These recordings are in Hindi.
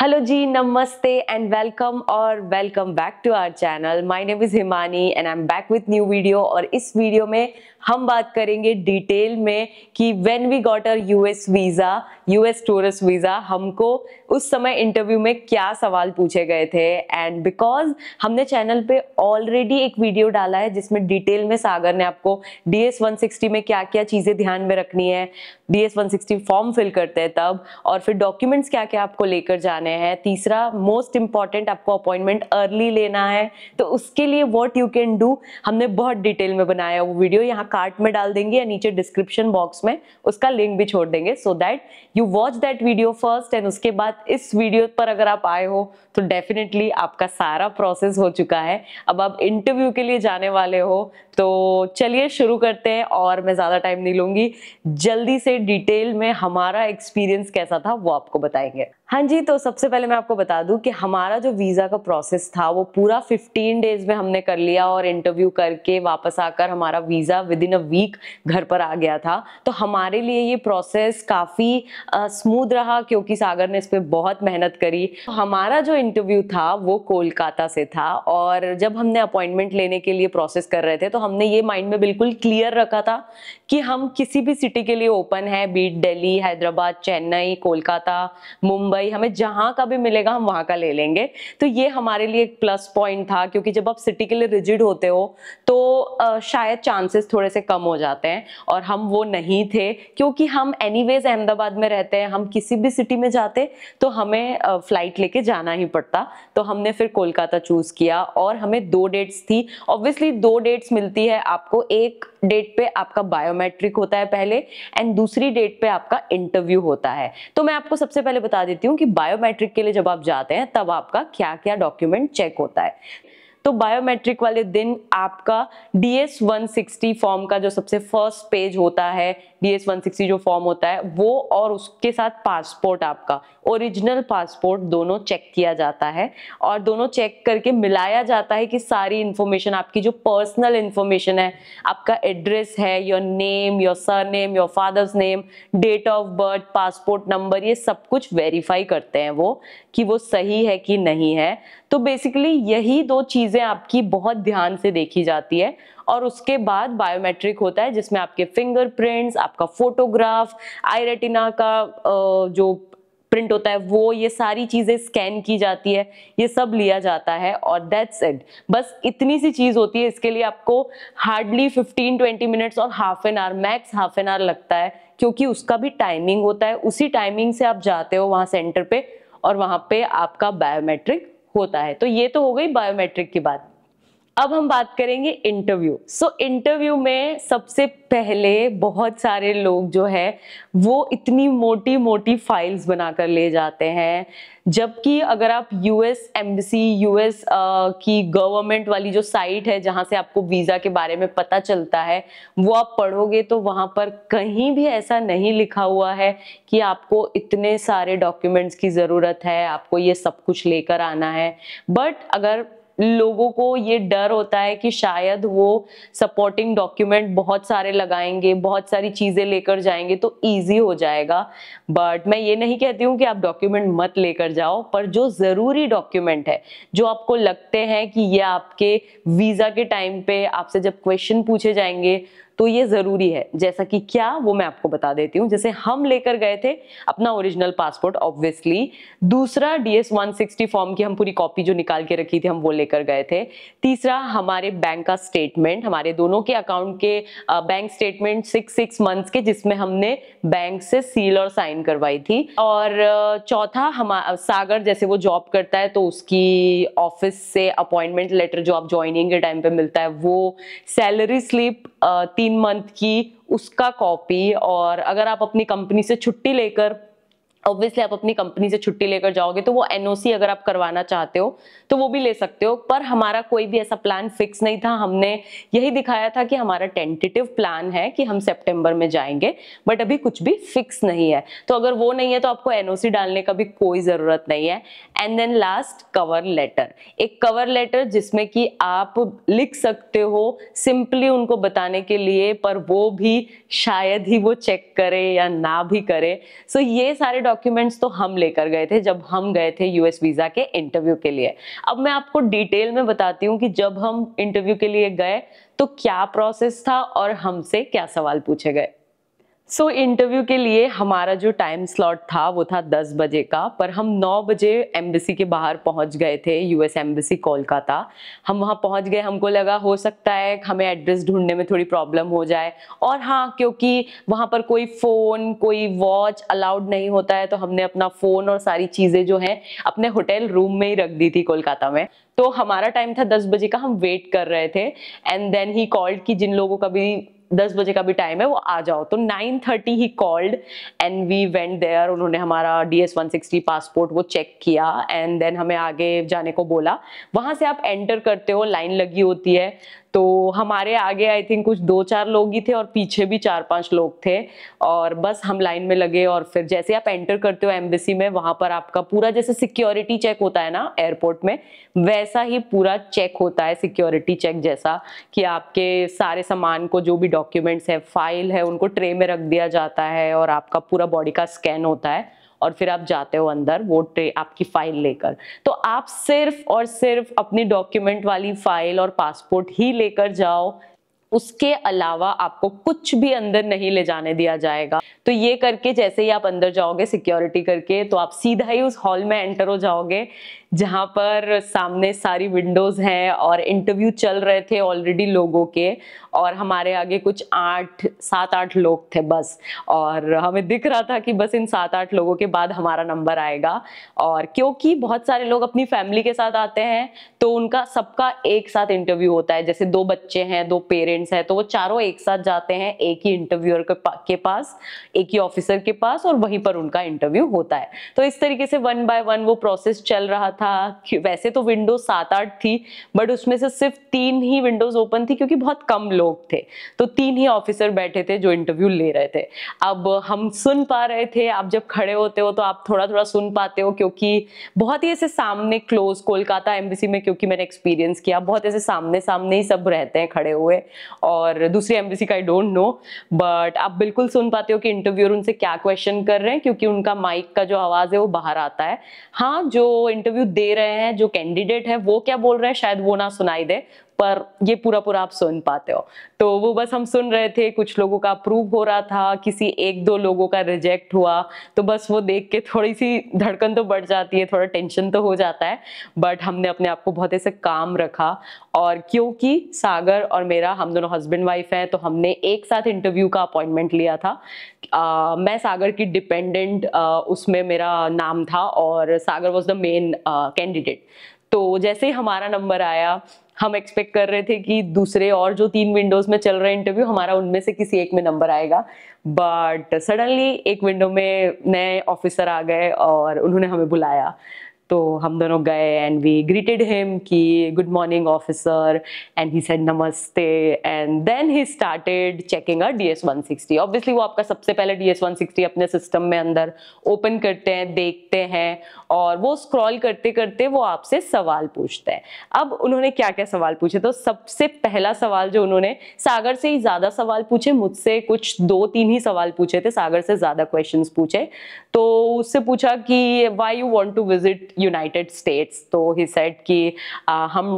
हेलो जी नमस्ते एंड वेलकम और welcome back to our channel my name is Himani and I am back with new video और इस वीडियो में हम बात करेंगे डिटेल में कि when we got our US visa US tourist visa हमको उस समय इंटरव्यू में क्या सवाल पूछे गए थे एंड बिकॉज हमने चैनल पे ऑलरेडी एक वीडियो डाला है जिसमें डिटेल में सागर ने आपको डी एस में क्या क्या चीजें ध्यान में रखनी है D S one sixty form fill करते हैं तब और फिर डॉक्यूमेंट्स क्या क्या आपको लेकर जाने हैं तीसरा मोस्ट इंपॉर्टेंट आपको अपॉइंटमेंट अर्ली लेना है तो उसके लिए वॉट यू कैन डू हमने बहुत डिटेल में बनाया वो वीडियो यहाँ कार्ट में डाल देंगे या नीचे डिस्क्रिप्शन बॉक्स में उसका लिंक भी छोड़ देंगे so that you watch that video first and उसके बाद इस वीडियो पर अगर आप आए हो तो डेफिनेटली आपका सारा प्रोसेस हो चुका है अब आप इंटरव्यू के लिए जाने वाले हो तो चलिए शुरू करते हैं और मैं ज़्यादा टाइम नहीं लूँगी जल्दी से डिटेल में हमारा एक्सपीरियंस कैसा था वो आपको बताएंगे हाँ जी तो सबसे पहले मैं आपको बता दूं कि हमारा जो वीज़ा का प्रोसेस था वो पूरा 15 डेज में हमने कर लिया और इंटरव्यू करके वापस आकर हमारा visa within a week घर पर आ गया था तो हमारे लिए ये प्रोसेस काफ़ी स्मूथ रहा क्योंकि सागर ने इस पर बहुत मेहनत करी हमारा जो इंटरव्यू था वो कोलकाता से था और जब हमने अपॉइंटमेंट लेने के लिए प्रोसेस कर रहे थे तो हमने ये माइंड में बिल्कुल क्लियर रखा था कि हम किसी भी सिटी के लिए ओपन है बीट डेली हैदराबाद चेन्नई कोलकाता मुंबई मुंबई हमें जहां का भी मिलेगा हम वहां का ले लेंगे तो ये हमारे लिए एक प्लस पॉइंट था क्योंकि जब आप सिटी के लिए रिजिड होते हो तो शायद चांसेस थोड़े से कम हो जाते हैं और हम वो नहीं थे क्योंकि हम एनी अहमदाबाद में रहते हैं हम किसी भी सिटी में जाते तो हमें फ्लाइट लेके जाना ही पड़ता तो हमने फिर कोलकाता चूज किया और हमें दो डेट्स थी ऑब्वियसली दो डेट्स मिलती है आपको एक डेट पे आपका बायोमेट्रिक होता है पहले एंड दूसरी डेट पे आपका इंटरव्यू होता है तो मैं आपको सबसे पहले बता देती हूँ हूँ कि बायोमेट्रिक के लिए जब आप जाते हैं तब आपका क्या क्या डॉक्यूमेंट चेक होता है तो बायोमेट्रिक वाले दिन आपका डीएस 160 फॉर्म का जो सबसे फर्स्ट पेज होता है डीएस 160 जो फॉर्म होता है वो और उसके साथ पासपोर्ट आपका ओरिजिनल पासपोर्ट दोनों चेक किया जाता है और दोनों चेक करके मिलाया जाता है कि सारी इंफॉर्मेशन आपकी जो पर्सनल इंफॉर्मेशन है आपका एड्रेस है your name your surname your father's name date of birth passport number ये सब कुछ वेरीफाई करते हैं वो कि वो सही है कि नहीं है तो बेसिकली यही दो चीज़ें आपकी बहुत ध्यान से देखी जाती है और उसके बाद बायोमेट्रिक होता है जिसमें आपके फिंगरप्रिंट्स आपका फोटोग्राफ आई रेटिना का जो प्रिंट होता है वो ये सारी चीज़ें स्कैन की जाती है ये सब लिया जाता है और दैट्स इट बस इतनी सी चीज़ होती है इसके लिए आपको हार्डली 15 20 मिनट्स और half an hour max half an hour लगता है क्योंकि उसका भी टाइमिंग होता है उसी टाइमिंग से आप जाते हो वहाँ सेंटर पे और वहाँ पे आपका बायोमेट्रिक होता है तो ये तो हो गई बायोमेट्रिक की बात अब हम बात करेंगे इंटरव्यू सो इंटरव्यू में सबसे पहले बहुत सारे लोग जो है वो इतनी मोटी मोटी फाइल्स बनाकर ले जाते हैं जबकि अगर आप यूएस एम्बेसी यूएस की गवर्नमेंट वाली जो साइट है जहां से आपको वीज़ा के बारे में पता चलता है वो आप पढ़ोगे तो वहां पर कहीं भी ऐसा नहीं लिखा हुआ है कि आपको इतने सारे डॉक्यूमेंट्स की ज़रूरत है आपको ये सब कुछ लेकर आना है बट अगर लोगों को ये डर होता है कि शायद वो सपोर्टिंग डॉक्यूमेंट बहुत सारे लगाएंगे बहुत सारी चीज़ें लेकर जाएंगे तो ईजी हो जाएगा बट मैं ये नहीं कहती हूँ कि आप डॉक्यूमेंट मत लेकर जाओ पर जो ज़रूरी डॉक्यूमेंट है जो आपको लगते हैं कि ये आपके वीज़ा के टाइम पे आपसे जब क्वेश्चन पूछे जाएंगे तो ये ज़रूरी है जैसा कि क्या वो मैं आपको बता देती हूँ जैसे हम लेकर गए थे अपना ओरिजिनल पासपोर्ट ऑब्वियसली दूसरा D S one sixty form की हम पूरी कॉपी जो निकाल के रखी थी हम वो लेकर गए थे तीसरा हमारे बैंक का स्टेटमेंट हमारे दोनों के अकाउंट के bank statement six six months के जिसमें हमने बैंक से सील और साइन करवाई थी और चौथा हम सागर जैसे वो जॉब करता है तो उसकी ऑफिस से अपॉइंटमेंट लेटर जो आप ज्वाइनिंग के टाइम पे मिलता है वो सैलरी स्लिप तीन मंथ की उसका कॉपी और अगर आप अपनी कंपनी से छुट्टी लेकर ऑब्वियसली आप अपनी कंपनी से छुट्टी लेकर जाओगे तो वो एनओसी अगर आप करवाना चाहते हो तो वो भी ले सकते हो पर हमारा कोई भी ऐसा प्लान फिक्स नहीं था हमने यही दिखाया था कि हमारा टेंटेटिव प्लान है कि हम सेप्टेम्बर में जाएंगे बट अभी कुछ भी फिक्स नहीं है तो अगर वो नहीं है तो आपको एनओसी डालने का भी कोई ज़रूरत नहीं है and then last cover letter एक कवर लेटर जिसमें कि आप लिख सकते हो सिंपली उनको बताने के लिए पर वो भी शायद ही वो चेक करे या ना भी करे सो so, ये सारे डॉक्टर डॉक्यूमेंट्स तो हम लेकर गए थे जब हम गए थे यूएस वीजा के इंटरव्यू के लिए अब मैं आपको डिटेल में बताती हूँ कि जब हम इंटरव्यू के लिए गए तो क्या प्रोसेस था और हमसे क्या सवाल पूछे गए सो so, इंटरव्यू के लिए हमारा जो टाइम स्लॉट था वो था 10 बजे का पर हम 9 बजे एम्बेसी के बाहर पहुंच गए थे यूएस एम्बेसी कोलकाता हम वहां पहुंच गए हमको लगा हो सकता है हमें एड्रेस ढूंढने में थोड़ी प्रॉब्लम हो जाए और हाँ क्योंकि वहां पर कोई फ़ोन कोई वॉच अलाउड नहीं होता है तो हमने अपना फ़ोन और सारी चीज़ें जो हैं अपने होटल रूम में ही रख दी थी कोलकाता में तो हमारा टाइम था 10 बजे का हम वेट कर रहे थे एंड देन ही कॉल्ड कि जिन लोगों का भी दस बजे का भी टाइम है वो आ जाओ तो nine thirty he called and we went there उन्होंने हमारा D S one sixty passport वो चेक किया एंड देन हमें आगे जाने को बोला वहां से आप एंटर करते हो लाइन लगी होती है तो हमारे आगे आई थिंक कुछ दो चार लोग ही थे और पीछे भी चार पांच लोग थे और बस हम लाइन में लगे और फिर जैसे आप एंटर करते हो एम्बेसी में वहां पर आपका पूरा जैसे सिक्योरिटी चेक होता है ना एयरपोर्ट में वैसा ही पूरा चेक होता है सिक्योरिटी चेक जैसा कि आपके सारे सामान को जो भी डॉक्यूमेंट्स है फाइल है उनको ट्रे में रख दिया जाता है और आपका पूरा बॉडी का स्कैन होता है और फिर आप जाते हो अंदर वो ट्रे आपकी फाइल लेकर तो आप सिर्फ और सिर्फ अपनी डॉक्यूमेंट वाली फाइल और पासपोर्ट ही लेकर जाओ उसके अलावा आपको कुछ भी अंदर नहीं ले जाने दिया जाएगा तो ये करके जैसे ही आप अंदर जाओगे सिक्योरिटी करके तो आप सीधा ही उस हॉल में एंटर हो जाओगे जहाँ पर सामने सारी विंडोज़ हैं और इंटरव्यू चल रहे थे ऑलरेडी लोगों के और हमारे आगे कुछ आठ सात आठ लोग थे बस और हमें दिख रहा था कि बस इन सात आठ लोगों के बाद हमारा नंबर आएगा और क्योंकि बहुत सारे लोग अपनी फैमिली के साथ आते हैं तो उनका सबका एक साथ इंटरव्यू होता है जैसे दो बच्चे हैं दो पेरेंट्स हैं तो वो चारों एक साथ जाते हैं एक ही इंटरव्यूअर के पास एक ही ऑफिसर के पास और वहीं पर उनका इंटरव्यू होता है तो इस तरीके से वन बाय वन वो प्रोसेस चल रहा था वैसे तो विंडो सात आठ थी बट उसमें से सिर्फ तीन ही विंडोज ओपन थी क्योंकि बहुत कम लोग थे तो तीन ही ऑफिसर बैठे थे जो इंटरव्यू ले रहे थे अब हम सुन पा रहे थे आप जब खड़े होते हो तो आप थोड़ा थोड़ा सुन पाते हो क्योंकि बहुत ही ऐसे सामने क्लोज कोलकाता एम्बेसी में क्योंकि मैंने एक्सपीरियंस किया बहुत ऐसे सामने सामने ही सब रहते हैं खड़े हुए और दूसरी एम्बेसी का आई डोंट नो बट आप बिल्कुल सुन पाते हो कि इंटरव्यूअर उनसे क्या क्वेश्चन कर रहे हैं क्योंकि उनका माइक का जो आवाज़ है वो बाहर आता है हाँ जो इंटरव्यू दे रहे हैं जो कैंडिडेट है वो क्या बोल रहे हैं शायद वो ना सुनाई दे पर ये पूरा पूरा आप सुन पाते हो तो वो बस हम सुन रहे थे कुछ लोगों का अप्रूव हो रहा था किसी एक दो लोगों का रिजेक्ट हुआ तो बस वो देख के थोड़ी सी धड़कन तो बढ़ जाती है थोड़ा टेंशन तो हो जाता है बट हमने अपने आप को बहुत ऐसे काम रखा और क्योंकि सागर और मेरा हम दोनों हस्बैंड वाइफ हैं तो हमने एक साथ इंटरव्यू का अपॉइंटमेंट लिया था आ, मैं सागर की डिपेंडेंट उसमें मेरा नाम था और Sagar was the main candidate तो जैसे ही हमारा नंबर आया हम एक्सपेक्ट कर रहे थे कि दूसरे और जो तीन विंडोज में चल रहे इंटरव्यू हमारा उनमें से किसी एक में नंबर आएगा बट सडनली एक विंडो में नए ऑफिसर आ गए और उन्होंने हमें बुलाया तो हम दोनों गए एंड वी ग्रीटेड हिम कि good morning officer and he said नमस्ते and then he started checking a D S one sixty obviously वो आपका सबसे पहले डी एस वन सिक्सटी अपने सिस्टम में अंदर ओपन करते हैं देखते हैं और वो स्क्रॉल करते करते वो आपसे सवाल पूछते हैं अब उन्होंने क्या क्या सवाल पूछे तो सबसे पहला सवाल जो उन्होंने सागर से ही ज़्यादा सवाल पूछे मुझसे कुछ दो तीन ही सवाल पूछे थे सागर से ज़्यादा क्वेश्चन पूछे तो उससे पूछा कि why you want to visit United States तो ही सेट कि आ, हम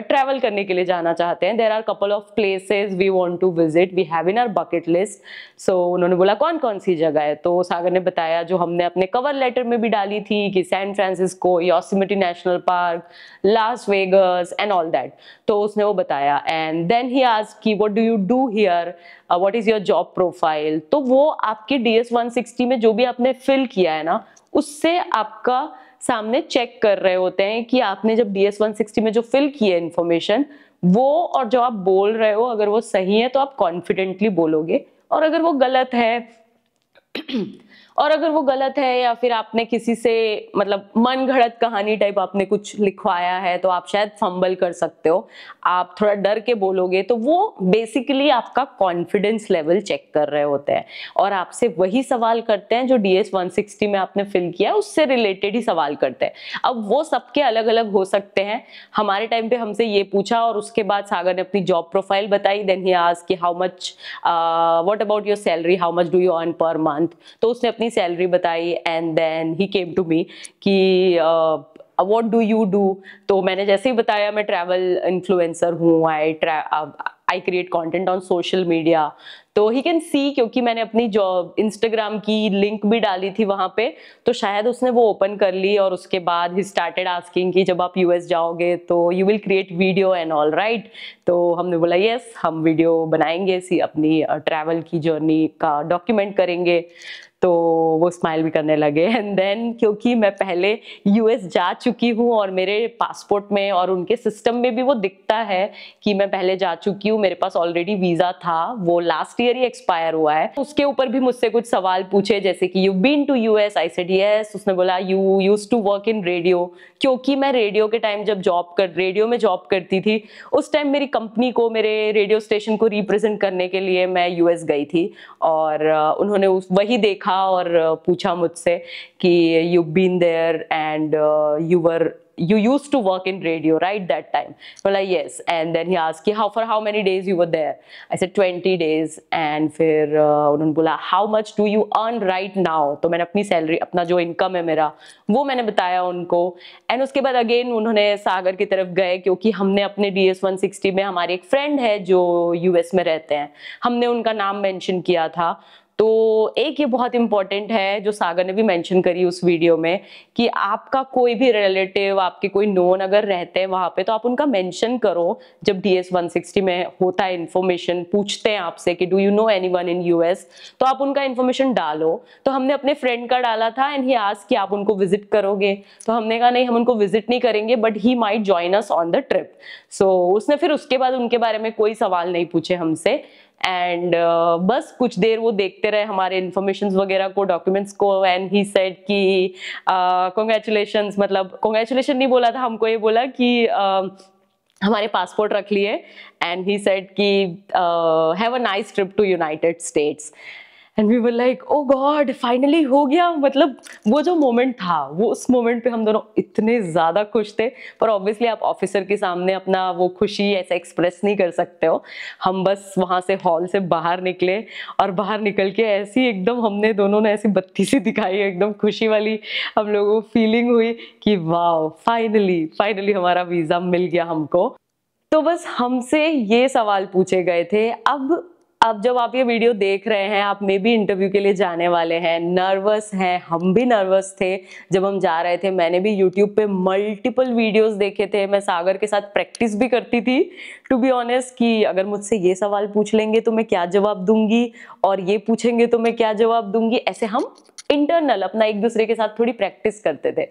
ट्रैवल करने के लिए जाना चाहते हैं there are couple of places we want to visit we have in our bucket list so उन्होंने बोला कौन कौन सी जगह है तो सागर ने बताया जो हमने अपने कवर लेटर में भी डाली थी कि San Francisco Yosemite National Park Las Vegas and all that तो उसने वो बताया एंड देन ही आज की what do you do here what is your job profile तो वो आपके डी एस वन सिक्सटी में जो भी आपने फिल किया है ना उससे आपका सामने चेक कर रहे होते हैं कि आपने जब डी एस वन सिक्सटी में जो फिल की है इन्फॉर्मेशन वो और जो आप बोल रहे हो अगर वो सही है तो आप कॉन्फिडेंटली बोलोगे और अगर वो गलत है और अगर वो गलत है या फिर आपने किसी से मतलब मन घड़त कहानी टाइप आपने कुछ लिखवाया है तो आप शायद फंबल कर सकते हो आप थोड़ा डर के बोलोगे तो वो बेसिकली आपका कॉन्फिडेंस लेवल चेक कर रहे होते हैं और आपसे वही सवाल करते हैं जो डी एस में आपने फिल किया उससे रिलेटेड ही सवाल करते हैं अब वो सबके अलग अलग हो सकते हैं हमारे टाइम पे हमसे ये पूछा और उसके बाद सागर ने अपनी जॉब प्रोफाइल बताई देन ही आज की how much what about your salary how much do you earn per month तो उसने इतनी सैलरी बताई and then he came to me कि वॉट डू यू डू तो मैंने जैसे ही बताया मैं ट्रैवल इन्फ्लुएंसर हूँ I I create content on social media तो ही कैन सी क्योंकि मैंने अपनी जॉब इंस्टाग्राम की लिंक भी डाली थी वहाँ पे तो शायद उसने वो ओपन कर ली और उसके बाद ही स्टार्टेड आस्किंग कि जब आप यूएस जाओगे तो you will create video and all right तो हमने बोला यस हम वीडियो बनाएंगे सी अपनी ट्रैवल uh, की जर्नी का डॉक्यूमेंट करेंगे तो वो स्माइल भी करने लगे एंड देन क्योंकि मैं पहले यूएस जा चुकी हूँ और मेरे पासपोर्ट में और उनके सिस्टम में भी वो दिखता है कि मैं पहले जा चुकी हूँ मेरे पास ऑलरेडी वीज़ा था वो लास्ट ईयर ही एक्सपायर हुआ है उसके ऊपर भी मुझसे कुछ सवाल पूछे जैसे कि you been to U S I said yes उसने बोला you used to work in radio क्योंकि मैं रेडियो के टाइम जब जॉब कर रेडियो में जॉब करती थी उस टाइम मेरी कंपनी को मेरे रेडियो स्टेशन को रिप्रेजेंट करने के लिए मैं यूएस गई थी और उन्होंने उस वही देखा देखा और पूछा मुझसे कि you been there and you were you used to work in radio right that time well like, yes and then he asked how for how many days you were there i said 20 days and फिर uh, उन्होंने बोला how much do you earn right now तो मैंने अपनी सैलरी अपना जो इनकम है मेरा वो मैंने बताया उनको एंड उसके बाद अगेन उन्होंने सागर की तरफ गए क्योंकि हमने अपने डी एस वन सिक्सटी में हमारे एक फ्रेंड है जो यूएस में रहते हैं हमने उनका नाम मैंशन किया था तो एक ये बहुत इंपॉर्टेंट है जो सागर ने भी मेंशन करी उस वीडियो में कि आपका कोई भी रिलेटिव आपके कोई नोन अगर रहते हैं वहां पे तो आप उनका मेंशन करो जब डी एस में होता है इन्फॉर्मेशन पूछते हैं आपसे कि do you know any in US तो आप उनका इन्फॉर्मेशन डालो तो हमने अपने फ्रेंड का डाला था एंड ही आज कि आप उनको विजिट करोगे तो हमने कहा नहीं हम उनको विजिट नहीं करेंगे but he might join us on the trip so उसने फिर उसके बाद उनके बारे में कोई सवाल नहीं पूछे हमसे एंड uh, बस कुछ देर वो देखते रहे हमारे इन्फॉर्मेशन वगैरह को डॉक्यूमेंट्स को एंड ही सेड कि कॉन्ग्रेचुलेशन uh, मतलब कॉन्ग्रेचुलेशन नहीं बोला था हमको ये बोला कि uh, हमारे पासपोर्ट रख लिए एंड ही सेड कि have a nice trip to United States and we were like oh God finally हो गया मतलब वो जो मोमेंट था वो उस मोमेंट पे हम दोनों इतने ज़्यादा खुश थे पर ऑब्वियसली आप ऑफिसर के सामने अपना वो खुशी ऐसे एक्सप्रेस नहीं कर सकते हो हम बस वहाँ से हॉल से बाहर निकले और बाहर निकल के ऐसी एकदम हमने दोनों ने ऐसी बत्ती सी दिखाई एकदम खुशी वाली हम लोगों को फीलिंग हुई कि वाह फाइनली फाइनली हमारा वीज़ा मिल गया हमको तो बस हमसे ये सवाल पूछे गए थे अब अब जब आप ये वीडियो देख रहे हैं आप मे भी इंटरव्यू के लिए जाने वाले हैं नर्वस हैं हम भी नर्वस थे जब हम जा रहे थे मैंने भी यूट्यूब पे मल्टीपल वीडियोस देखे थे मैं सागर के साथ प्रैक्टिस भी करती थी टू बी ऑनेस्ट कि अगर मुझसे ये सवाल पूछ लेंगे तो मैं क्या जवाब दूंगी और ये पूछेंगे तो मैं क्या जवाब दूंगी ऐसे हम इंटरनल अपना एक दूसरे के साथ थोड़ी प्रैक्टिस करते थे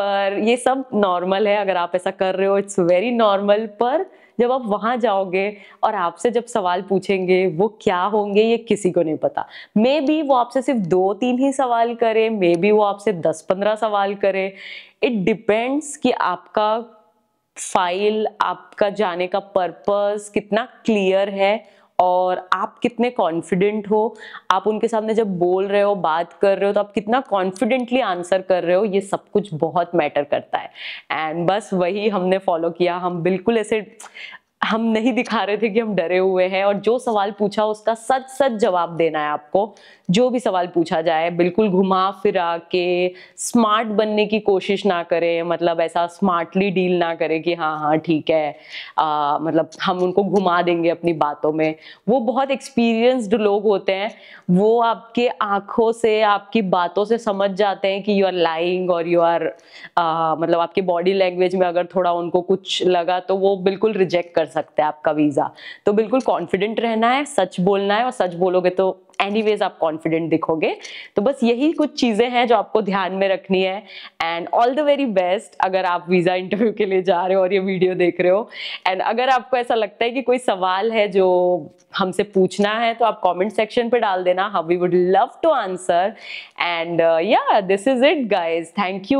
पर ये सब नॉर्मल है अगर आप ऐसा कर रहे हो इट्स वेरी नॉर्मल पर जब आप वहां जाओगे और आपसे जब सवाल पूछेंगे वो क्या होंगे ये किसी को नहीं पता मे बी वो आपसे सिर्फ दो तीन ही सवाल करे मे बी वो आपसे दस पंद्रह सवाल करे इट डिपेंड्स कि आपका फाइल आपका जाने का पर्पस कितना क्लियर है और आप कितने कॉन्फिडेंट हो आप उनके सामने जब बोल रहे हो बात कर रहे हो तो आप कितना कॉन्फिडेंटली आंसर कर रहे हो ये सब कुछ बहुत मैटर करता है एंड बस वही हमने फॉलो किया हम बिल्कुल ऐसे हम नहीं दिखा रहे थे कि हम डरे हुए हैं और जो सवाल पूछा उसका सच सच जवाब देना है आपको जो भी सवाल पूछा जाए बिल्कुल घुमा फिरा के स्मार्ट बनने की कोशिश ना करें मतलब ऐसा स्मार्टली डील ना करें कि हाँ हाँ ठीक है आ, मतलब हम उनको घुमा देंगे अपनी बातों में वो बहुत एक्सपीरियंस्ड लोग होते हैं वो आपके आंखों से आपकी बातों से समझ जाते हैं कि यू आर लाइंग और यू आर मतलब आपके बॉडी लैंग्वेज में अगर थोड़ा उनको कुछ लगा तो वो बिल्कुल रिजेक्ट कर सकते सकता है आपका वीज़ा तो बिल्कुल कॉन्फिडेंट रहना है सच बोलना है और सच बोलोगे तो एनीवेज आप कॉन्फिडेंट दिखोगे तो बस यही कुछ चीज़ें हैं जो आपको ध्यान में रखनी है and all the very best अगर आप वीज़ा इंटरव्यू के लिए जा रहे हो और ये वीडियो देख रहे हो एंड अगर आपको ऐसा लगता है कि कोई सवाल है जो हमसे पूछना है तो आप कमेंट सेक्शन पे डाल देना how we would love to answer and yeah this is it guys thank you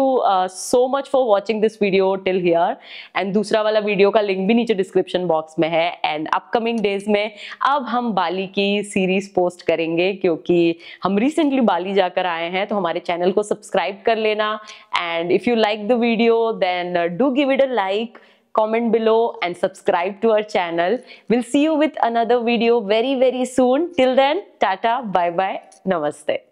so much for watching this video till here and दूसरा वाला वीडियो का लिंक भी नीचे डिस्क्रिप्शन बॉक्स में है एंड अपकमिंग डेज में अब हम बाली की सीरीज पोस्ट करें करेंगे क्योंकि हम रिसेंटली बाली जाकर आए हैं तो हमारे चैनल को सब्सक्राइब कर लेना and if you like the video then do give it a like comment below and subscribe to our channel will see you with another video very very soon till then tata bye bye नमस्ते